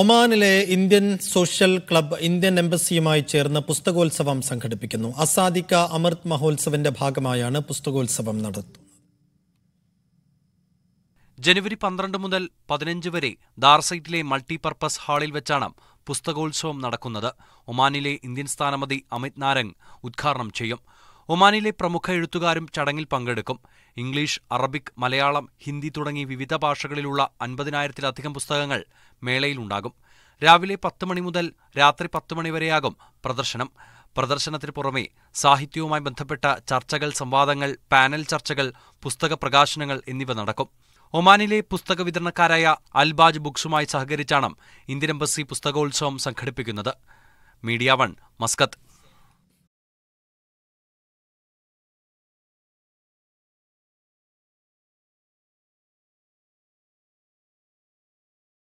ഒമാനിലെ Indian social club Indian എംബസിയുമായി ചേർന്ന് പുസ്തകോത്സവം സംഘടിപ്പിക്കുന്നു അസാദിക്ക അമൃത് മഹോത്സവിന്റെ ഭാഗമായാണ് പുസ്തകോത്സവം നടത്തുന്നത് ജനുവരി പന്ത്രണ്ട് മുതൽ പതിനഞ്ച് വരെ ദാർസൈറ്റിലെ മൾട്ടിപർപ്പസ് ഹാളിൽ വെച്ചാണ് പുസ്തകോത്സവം നടക്കുന്നത് ഒമാനിലെ ഇന്ത്യൻ സ്ഥാനപതി അമിത് നാരംഗ് ഉദ്ഘാടനം ചെയ്യും ഒമാനിലെ പ്രമുഖ എഴുത്തുകാരും ചടങ്ങിൽ പങ്കെടുക്കും ഇംഗ്ലീഷ് അറബിക് മലയാളം ഹിന്ദി തുടങ്ങി വിവിധ ഭാഷകളിലുള്ള അൻപതിനായിരത്തിലധികം പുസ്തകങ്ങൾ മേളയിലുണ്ടാകും രാവിലെ പത്ത് മണി മുതൽ രാത്രി പത്ത് മണി വരെയാകും പ്രദർശനം പ്രദർശനത്തിന് പുറമെ സാഹിത്യവുമായി ബന്ധപ്പെട്ട ചർച്ചകൾ സംവാദങ്ങൾ പാനൽ ചർച്ചകൾ പുസ്തക പ്രകാശനങ്ങൾ എന്നിവ നടക്കും ഒമാനിലെ പുസ്തക വിതരണക്കാരായ അൽബാജ് ബുക്സുമായി സഹകരിച്ചാണ് ഇന്ത്യൻ എംബസി പുസ്തകോത്സവം സംഘടിപ്പിക്കുന്നത് മീഡിയ വൺ മസ്കത്ത്